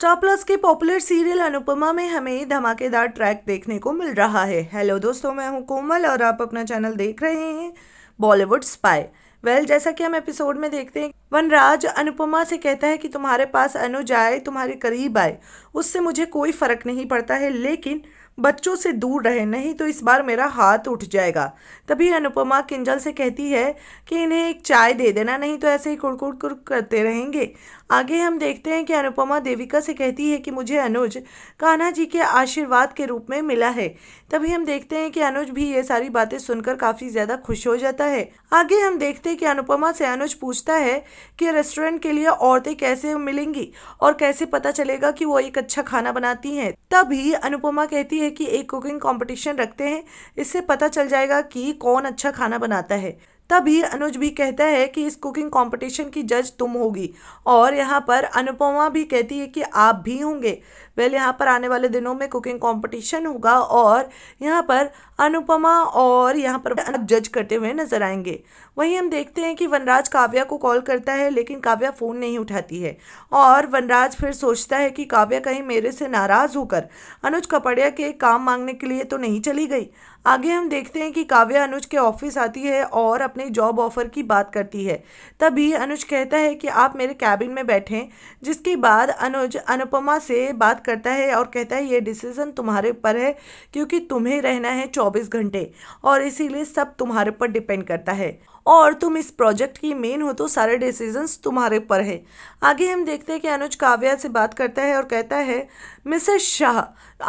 star plus के popular serial Anupama में हमें धमाकेदार ट्रैक देखने को मिल रहा है हेलो दोस्तों मैं हूं कोमल और आप अपना चैनल देख रहे हैं बॉलीवुड स्पाई वेल जैसा कि हम एपिसोड में देखते हैं वनराज अनुपमा से कहता है कि तुम्हारे पास अनुज आए तुम्हारे करीब आए उससे मुझे कोई फ़र्क नहीं पड़ता है लेकिन बच्चों से दूर रहे नहीं तो इस बार मेरा हाथ उठ जाएगा तभी अनुपमा किंजल से कहती है कि इन्हें एक चाय दे देना नहीं तो ऐसे ही कुड़कुड़ कुड़ करते रहेंगे आगे हम देखते हैं कि अनुपमा देविका से कहती है कि मुझे अनुज कान्हा जी के आशीर्वाद के रूप में मिला है तभी हम देखते हैं कि अनुज भी ये सारी बातें सुनकर काफ़ी ज़्यादा खुश हो जाता है आगे हम देखते हैं कि अनुपमा से अनुज पूछता है कि रेस्टोरेंट के लिए औरतें कैसे मिलेंगी और कैसे पता चलेगा कि वो एक अच्छा खाना बनाती हैं तभी अनुपमा कहती है कि एक कुकिंग कंपटीशन रखते हैं इससे पता चल जाएगा कि कौन अच्छा खाना बनाता है तभी अनुज भी कहता है कि इस कुकिंग कंपटीशन की जज तुम होगी और यहाँ पर अनुपमा भी कहती है कि आप भी होंगे वेल यहाँ पर आने वाले दिनों में कुकिंग कंपटीशन होगा और यहाँ पर अनुपमा और यहाँ पर जज करते हुए नजर आएंगे वहीं हम देखते हैं कि वनराज काव्या को कॉल करता है लेकिन काव्या फ़ोन नहीं उठाती है और वनराज फिर सोचता है कि काव्या कहीं मेरे से नाराज़ होकर अनुज कपड़िया के काम मांगने के लिए तो नहीं चली गई आगे हम देखते हैं कि काव्या अनुज के ऑफिस आती है और अपने जॉब ऑफर की बात करती है तभी अनुज कहता है कि आप मेरे कैबिन में बैठें जिसके बाद अनुज अनुपमा से बात करता है और कहता है ये डिसीज़न तुम्हारे ऊपर है क्योंकि तुम्हें रहना है चौबीस घंटे और इसीलिए सब तुम्हारे ऊपर डिपेंड करता है और तुम इस प्रोजेक्ट की मेन हो तो सारे डिसीजंस तुम्हारे पर है आगे हम देखते हैं कि अनुज काव्या से बात करता है और कहता है मिसेस शाह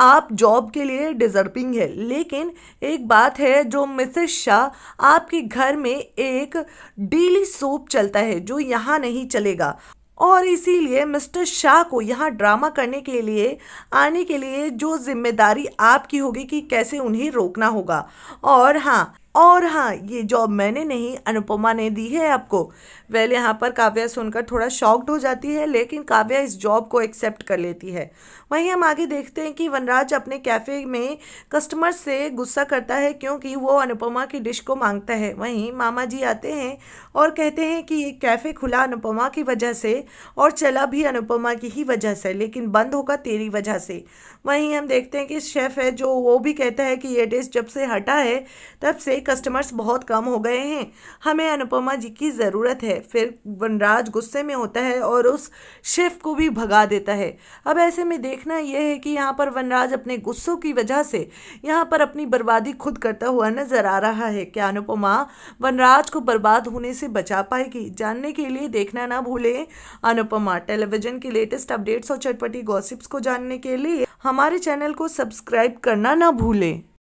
आप जॉब के लिए डिजर्विंग है लेकिन एक बात है जो मिसेस शाह आपके घर में एक डेली सोप चलता है जो यहाँ नहीं चलेगा और इसीलिए मिस्टर शाह को यहाँ ड्रामा करने के लिए आने के लिए जो जिम्मेदारी आपकी होगी कि कैसे उन्हें रोकना होगा और हाँ और हाँ ये जॉब मैंने नहीं अनुपमा ने दी है आपको वेल यहाँ पर काव्या सुनकर थोड़ा शॉक्ड हो जाती है लेकिन काव्या इस जॉब को एक्सेप्ट कर लेती है वहीं हम आगे देखते हैं कि वनराज अपने कैफ़े में कस्टमर से गुस्सा करता है क्योंकि वो अनुपमा की डिश को मांगता है वहीं मामा जी आते हैं और कहते हैं कि ये कैफ़े खुला अनुपमा की वजह से और चला भी अनुपमा की ही वजह से लेकिन बंद होगा तेरी वजह से वहीं हम देखते हैं कि शेफ़ है जो वो भी कहता है कि ये डिश जब से हटा है तब से कस्टमर्स बहुत कम हो गए हैं हमें अनुपमा जी की ज़रूरत है फिर वनराज गुस्से में होता है और उस शेफ़ को भी भगा देता है अब ऐसे में देखना यह है कि यहाँ पर वनराज अपने गुस्सों की वजह से यहाँ पर अपनी बर्बादी खुद करता हुआ नज़र आ रहा है क्या अनुपमा वनराज को बर्बाद होने से बचा पाएगी जानने के लिए देखना ना भूलें अनुपमा टेलीविज़न के लेटेस्ट अपडेट्स और चटपटी गॉसिप्स को जानने के लिए हमारे चैनल को सब्सक्राइब करना ना भूलें